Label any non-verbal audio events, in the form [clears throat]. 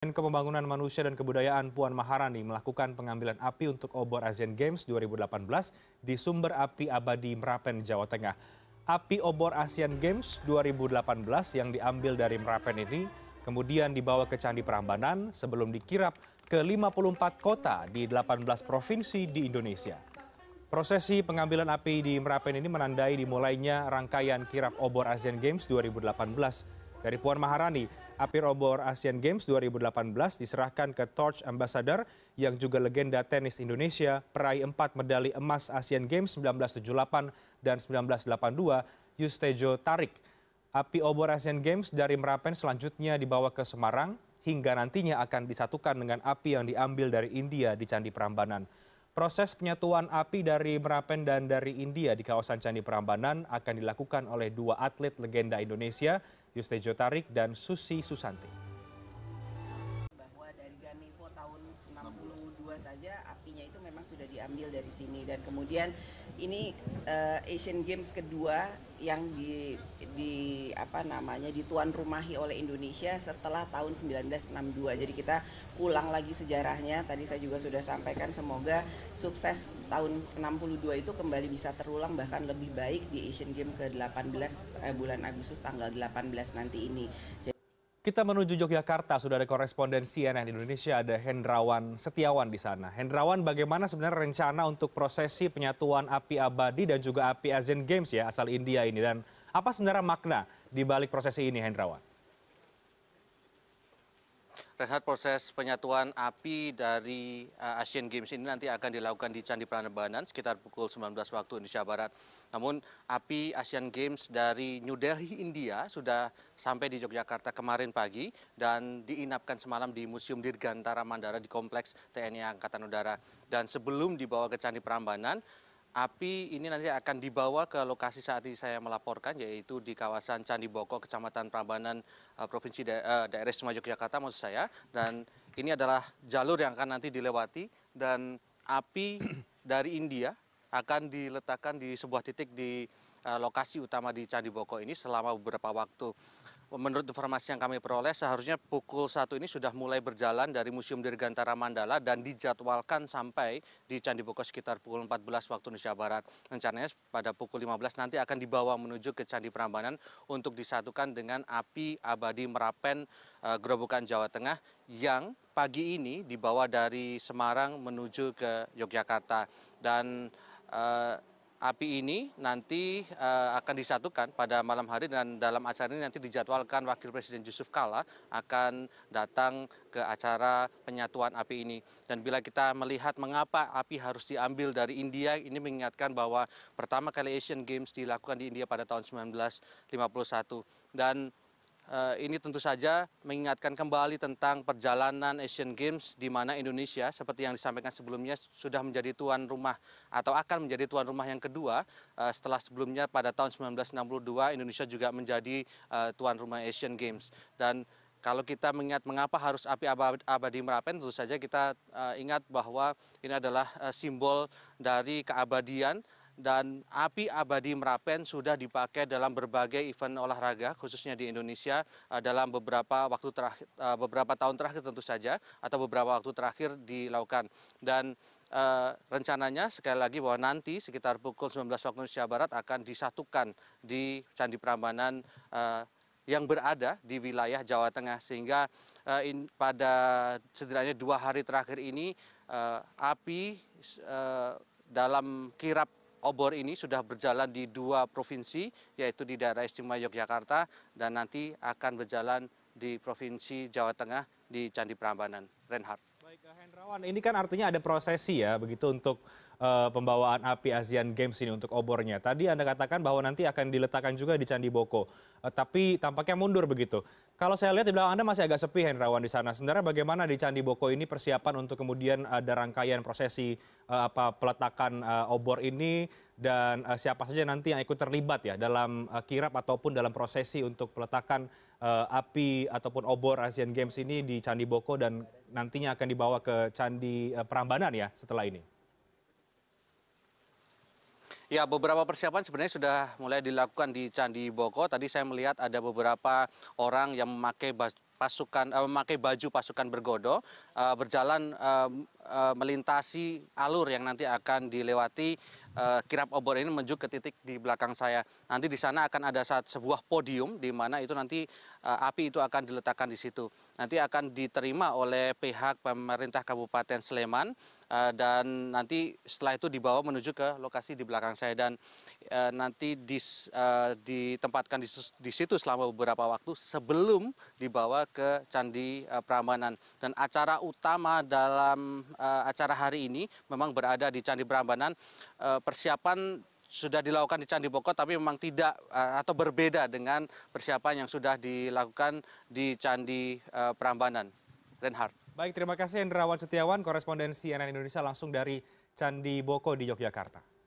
Menko Pembangunan Manusia dan Kebudayaan Puan Maharani melakukan pengambilan api untuk obor Asian Games 2018 di Sumber Api Abadi Merapen, Jawa Tengah. Api obor Asian Games 2018 yang diambil dari Merapen ini kemudian dibawa ke Candi Prambanan sebelum dikirap ke 54 kota di 18 provinsi di Indonesia. Prosesi pengambilan api di Merapen ini menandai dimulainya rangkaian kirap obor Asian Games 2018 dari Puan Maharani, api obor Asian Games 2018 diserahkan ke Torch Ambassador yang juga legenda tenis Indonesia, peraih empat medali emas Asian Games 1978 dan 1982, Yustejo Tarik. Api obor Asian Games dari Merapen selanjutnya dibawa ke Semarang hingga nantinya akan disatukan dengan api yang diambil dari India di Candi Prambanan. Proses penyatuan api dari Merapen dan dari India di kawasan Candi Prambanan akan dilakukan oleh dua atlet legenda Indonesia, Yustejo Tarik dan Susi Susanti. sudah diambil dari sini dan kemudian ini uh, Asian Games kedua yang di di apa namanya dituan rumahi oleh Indonesia setelah tahun 1962. Jadi kita pulang lagi sejarahnya. Tadi saya juga sudah sampaikan semoga sukses tahun 62 itu kembali bisa terulang bahkan lebih baik di Asian Games ke-18 eh, bulan Agustus tanggal 18 nanti ini. Jadi kita menuju Yogyakarta, sudah ada koresponden CNN Indonesia, ada Hendrawan Setiawan di sana. Hendrawan, bagaimana sebenarnya rencana untuk prosesi penyatuan api abadi dan juga api Asian Games ya, asal India ini? Dan apa sebenarnya makna di balik prosesi ini, Hendrawan? Rehat proses penyatuan api dari uh, Asian Games ini nanti akan dilakukan di Candi Prambanan sekitar pukul 19 waktu Indonesia Barat. Namun api Asian Games dari New Delhi, India sudah sampai di Yogyakarta kemarin pagi dan diinapkan semalam di Museum Dirgantara Mandara di Kompleks TNI Angkatan Udara. Dan sebelum dibawa ke Candi Prambanan, api ini nanti akan dibawa ke lokasi saat ini saya melaporkan yaitu di kawasan Candi Boko Kecamatan Prambanan eh, Provinsi da eh, Daerah Istimewa Yogyakarta maksud saya dan ini adalah jalur yang akan nanti dilewati dan api [clears throat] dari India akan diletakkan di sebuah titik di eh, lokasi utama di Candi Boko ini selama beberapa waktu menurut informasi yang kami peroleh seharusnya pukul satu ini sudah mulai berjalan dari Museum Dirgantara Mandala dan dijadwalkan sampai di Candi Boko sekitar pukul 14 waktu Indonesia Barat. Rencananya pada pukul 15 nanti akan dibawa menuju ke Candi Prambanan untuk disatukan dengan api abadi Merapen eh, Gerobokan Jawa Tengah yang pagi ini dibawa dari Semarang menuju ke Yogyakarta dan eh, api ini nanti eh, akan disatukan pada malam hari dan dalam acara ini nanti dijadwalkan Wakil Presiden Yusuf Kala akan datang ke acara penyatuan api ini. Dan bila kita melihat mengapa api harus diambil dari India, ini mengingatkan bahwa pertama kali Asian Games dilakukan di India pada tahun 1951. Dan Eh, ini tentu saja mengingatkan kembali tentang perjalanan Asian Games di mana Indonesia seperti yang disampaikan sebelumnya sudah menjadi tuan rumah atau akan menjadi tuan rumah yang kedua eh, setelah sebelumnya pada tahun 1962 Indonesia juga menjadi eh, tuan rumah Asian Games dan kalau kita mengingat mengapa harus api abadi Merapen, tentu saja kita ingat bahwa ini adalah simbol dari keabadian dan api abadi Merapen sudah dipakai dalam berbagai event olahraga khususnya di Indonesia eh, dalam beberapa waktu terakhir eh, beberapa tahun terakhir tentu saja atau beberapa waktu terakhir dilakukan dan eh, rencananya sekali lagi bahwa nanti sekitar pukul 19 waktu Indonesia Barat akan disatukan di Candi Prambanan eh, yang berada di wilayah Jawa Tengah sehingga eh, in, pada setidaknya dua hari terakhir ini eh, api dalam kirap obor ini sudah berjalan di dua provinsi yaitu di daerah istimewa Yogyakarta dan nanti akan berjalan di provinsi Jawa Tengah di Candi Prambanan. Reinhardt. Baik, Hendrawan, ini kan artinya ada prosesi ya begitu untuk Eh, pembawaan api Asian Games ini untuk obornya. Tadi Anda katakan bahwa nanti akan diletakkan juga di Candi Boko, eh, tapi tampaknya mundur begitu. Kalau saya lihat di belakang Anda masih agak sepi Hendrawan di sana. Sebenarnya bagaimana di Candi Boko ini persiapan untuk kemudian eh, ada rangkaian prosesi apa peletakan obor ini dan siapa saja nanti yang ikut terlibat ya dalam kirap ataupun dalam prosesi untuk peletakan api ataupun obor Asian Games ini di Candi Boko dan nantinya akan dibawa ke Candi Prambanan ya setelah ini. Ya, beberapa persiapan sebenarnya sudah mulai dilakukan di Candi Boko. Tadi saya melihat ada beberapa orang yang memakai pasukan uh, memakai baju pasukan bergodo uh, berjalan uh, uh, melintasi alur yang nanti akan dilewati uh, kirap obor ini menuju ke titik di belakang saya. Nanti di sana akan ada saat sebuah podium di mana itu nanti uh, api itu akan diletakkan di situ. Nanti akan diterima oleh pihak pemerintah Kabupaten Sleman Eh, dan nanti setelah itu dibawa menuju ke lokasi di belakang saya dan eh, nanti eh, ditempatkan di situ selama beberapa waktu sebelum dibawa ke Candi Prambanan. Dan acara utama dalam acara hari ini memang berada di Candi Prambanan. Persiapan sudah dilakukan di Candi Boko tapi memang tidak atau berbeda dengan persiapan yang sudah dilakukan di Candi Prambanan. Reinhardt. Baik, terima kasih Hendrawan Setiawan, korespondensi NN Indonesia langsung dari Candi Boko di Yogyakarta.